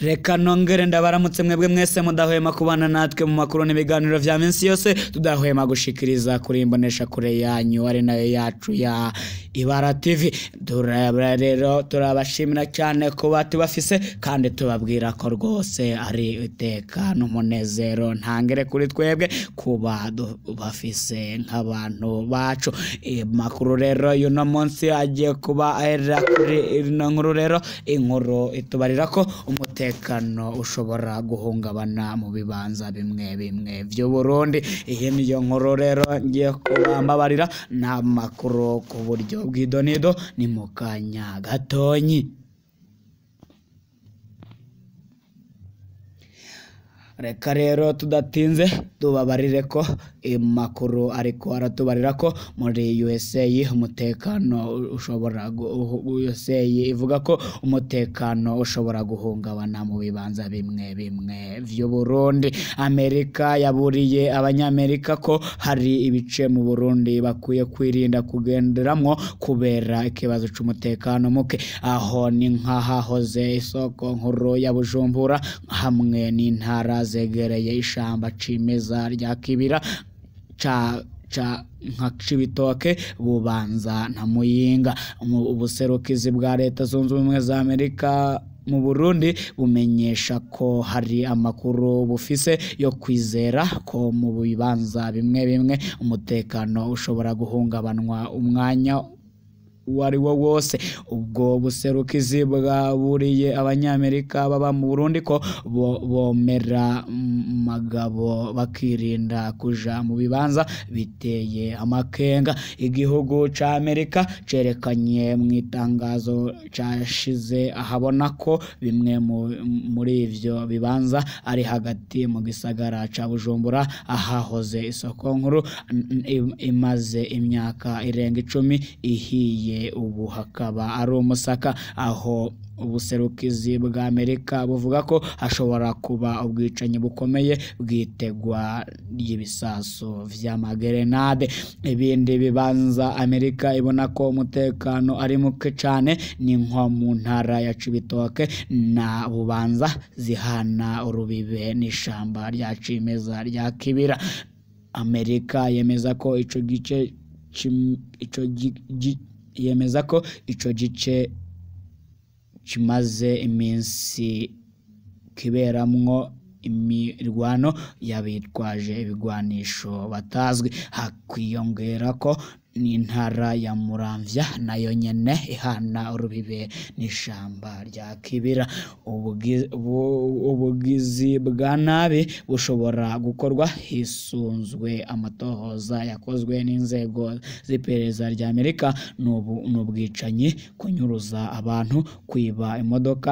reka nongere ndabaramutse mwebwe mwese mudahwema kubana natwe mu makuru n'ibiganiro bya minsi yose tudahwema gushikiriza kuri imbonesha kure yanyu ari nayo yacu ya ibara tivi turabara rero turabashimira cyane kuba tubafise kandi tubabwira ko rwose ari iteka n'umunezero ntangire kuri twebwe kuba bafise nk'abantu bacu amakuru rero y'uno munsi agiye kuba aherera kuri ino nkuru rero inkuru itubarira ko umutekano ushobora guhungabana mu bibanza bimwe bimwe by'u Burundi iyi niyo nkuru rero ngiye kuba mbabarira ni amakuru ku buryo buryo bw'idonedo ni mu kanya gatonyi reka rero tudatinze tubabarire ko makuru ariko aratubarira ko muri usa umutekano ushobora usa ivuga ko umutekano ushobora guhungabana mu bibanza bimwe bimwe by'u burundi amerika yaburiye abanyamerika ko hari ibice mu burundi bakwiye kwirinda kugenderamo kubera ikibazo cy'umutekano muke aho ni nk'ahahoze isoko nkuru ya bujumbura hamwe n'intara zegereye ishyamba cimeza rya kibira ca nka cibitoke bubanza na muyinga ubuserukizi bwa leta zunze ubumwe za amerika mu burundi bumenyesha ko hari amakuru bufise yo kwizera ko mu bibanza bimwe bimwe umutekano ushobora guhungabanwa umwanya uwo ari wo wose ubwo buserukizi bwaburiye abanyamerika baba mu burundi ko bomera magabo bakirinda kuja mu bibanza biteye amakenga igihugu ca amerika cyerekanye mu itangazo cashize ahabona ko bimwe muri ibyo bibanza ari hagati mu gisagara ca bujumbura ahahoze isoko nkuru imaze imyaka irenga icumi ihiye ubu hakaba ari umusaka aho ubuserukizi bwa amerika buvuga ko hashobora kuba ubwicanyi bukomeye bwitegwa ry'ibisasu by'amagerenade ibindi bibanza amerika ibona ko umutekano ari muke cyane ni nko mu ntara ya cibitoke na bubanza zihana urubibe n'ishyamba rya cimeza rya kibira amerika yemeza ko icyo gice icyo gice yemeza ko icyo gice kimaze iminsi kiberamwo imirwano y'abitwaje ibigwanisho batazwi hakwiyongera ko n'intara ya muramvya nayo nyene ihana urubibe n'ishamba rya kibira ubugizi bwa nabi bushobora gukorwa hisunzwe amatohoza yakozwe n'inzego z'iperereza rya amerika ubwicanyi kunyuruza abantu kwiba imodoka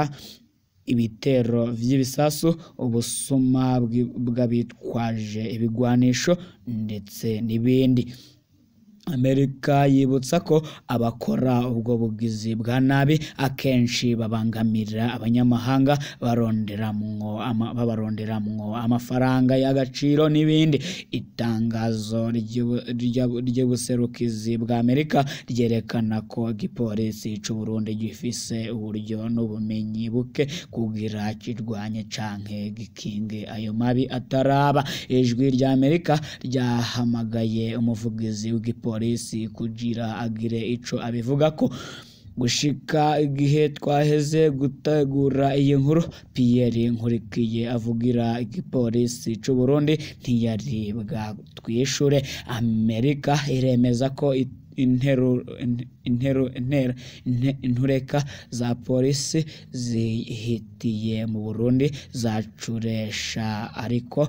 ibitero by'ibisasu ubusuma bw'abitwaje ibigwanisho ndetse n'ibindi amerika yibutsa ko abakora ubwo bugizi bwa nabi akenshi babangamira abanyamahanga babaronderamwo amafaranga y'agaciro n'ibindi itangazo ry'ubuserukizi bwa amerika ryerekana ko igipolisi cy'u burundi gifise uburyo n'ubumenyi buke kugira kirwanye canke gikinge ayo mabi ataraba ijwi ry'amerika ryahamagaye umuvugizi w'igipolisi polisi kugira agire ico abivuga ko gushika igihe twaheze gutegura iyi nkuru Pierre Nkurikiye avugira igipolisi cy'u Burundi ntiyari bwatwishure Amerika iremeza ko intureka za polisi zihitiye mu burundi zacuresha ariko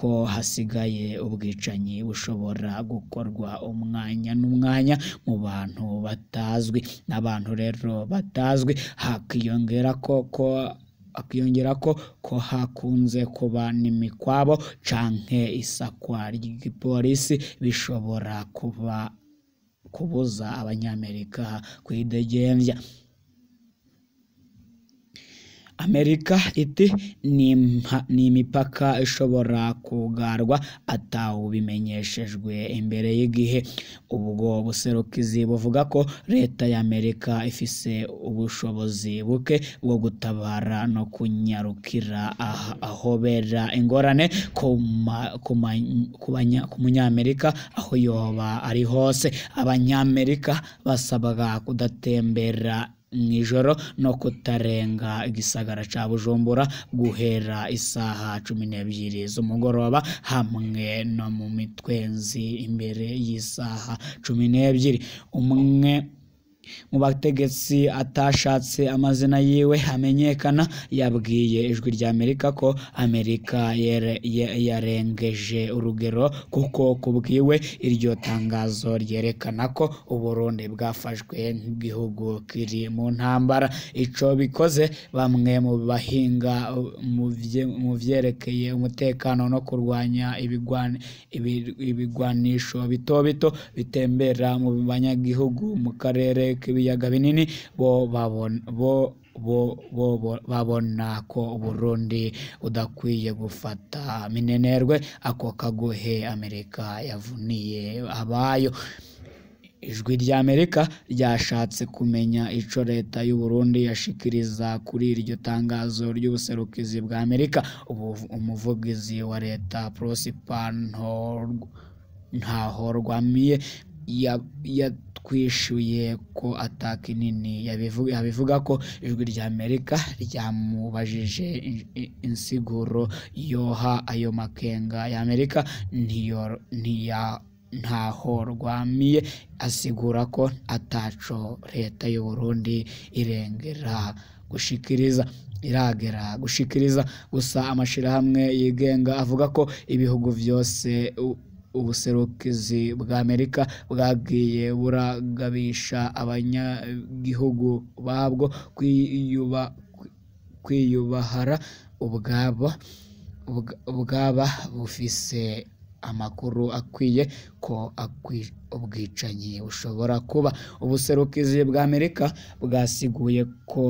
ko hasigaye ubwicanyi bushobora gukorwa umwanya n'umwanya mu bantu batazwi n'abantu rero batazwi hakiyongera ko ko akiyongera ko ko hakunze kuba n'imikwabo canke isakwa ry'igipolisi bishobora kuba kubuza abanyamerika kwidegembya amerika iti ni imipaka ishobora kugarwa atawubimenyeshejwe imbere y'igihe ubwo buserukizi buvuga ko leta y'amerika ifise ubushobozi buke bwo gutabara no kunyarukira ahobera ingorane ku munyamerika aho yoba ari hose abanyamerika basabwa kudatembera nijoro no kutarenga igisagara cya bujumbura guhera isaha cumi n'ebyiri z'umugoroba hamwe no mu mitwenzi imbere y'isaha cumi n'ebyiri umwe mu bategetsi atashatse amazina yiwe hamenyekana yabwiye ijwi rya amerika ko amerika yarengeje urugero kuko ku bwiwe iryo tangazo ryerekana ko uburundi bwafashwe nk'igihugu kiri mu ntambara icyo bikoze bamwe mu bahinga mu byerekeye umutekano no kurwanya ibigwanisho bito bito bitembera mu banyagihugu mu karere k'ibiyaga binini bo babona ko Burundi udakwiye gufata minenerwe ako kaguhe amerika yavuniye abayo ijwi ry'amerika ryashatse kumenya icyo leta y'u Burundi yashikiriza kuri iryo tangazo ry'ubuserukizi bwa amerika umuvugizi wa leta prosper ntahorwamiye yatwishuye ko ataka nini abivuga ko ijwi rya Amerika ryamubajije insiguro yoha ayo makenga y'Amerika ntaho rwamiye asigura ko ataco leta y'u Burundi irengera gushikiriza iragera gushikiriza gusa amashirahamwe yigenga avuga ko ibihugu byose ubuserukizi Amerika bwagiye buragabisha abanyagihugu babwo kwiyubahara ubwabo bwaba bufise amakuru akwiye ko ubwicanyi bushobora kuba. Ubuserukizi Amerika bwasiguye ko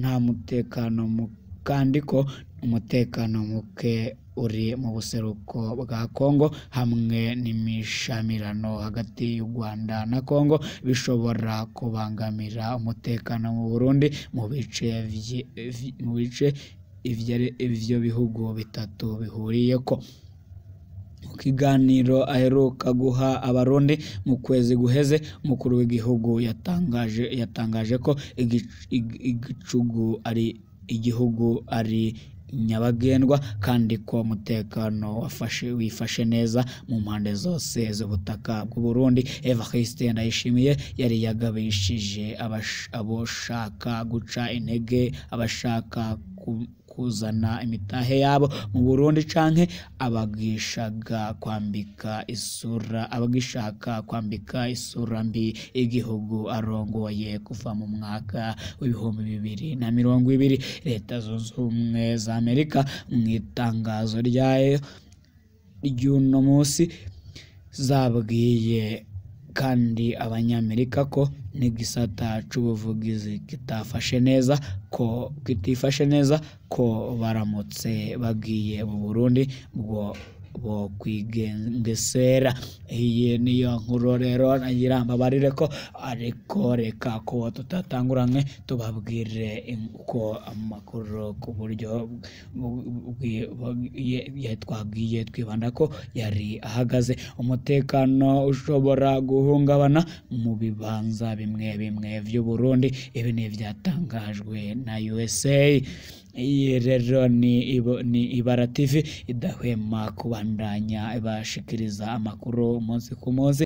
nta mutekano mu kandi ko umutekano muke uri mu buseruko bwa kongo hamwe n'imishamirano hagati y'u rwanda na kongo bishobora kubangamira umutekano mu burundi mu bice ibyo bihugu bitatu bihuriye ko mu kiganiro aheruka guha abarundi mu kwezi guheze umukuru w'igihugu yatangaje ko igicugu ari igihugu ari nyabagendwa kandi ko umutekano wifashe neza mu mpande zose z'ubutaka bw'u Burundi Evariste Ndayishimiye yari yagabishije aboshaka guca intege abashaka kuzana imitahe yabo mu burundi canke abagishaga kwambika isura abagishaka kwambika isura mbi igihugu arongoye kuva mu mwaka w'ibihumbi bibiri na mirongo ibiri leta zunze ubumwe za amerika mu itangazo ryayo ry'uno munsi zabwiye kandi abanyamerika ko n'igisata cy'ubuvugizi kitafashe neza ko kitifashe neza ko baramutse bagiye mu Burundi bwo bokwigengesera iyi niyo nkuru rero nagira mbabarire ko ariko reka ko tutatanguranye tubabwire uko amakuru ku buryo twabwiye twibanda ko yari ahagaze umutekano ushobora guhungabana mu bibanza bimwe bimwe by'u Burundi ibi ni ibyatangajwe na USA rero ni ibara TV idahwema kubandanya ibashikiriza amakuru umunsi ku munsi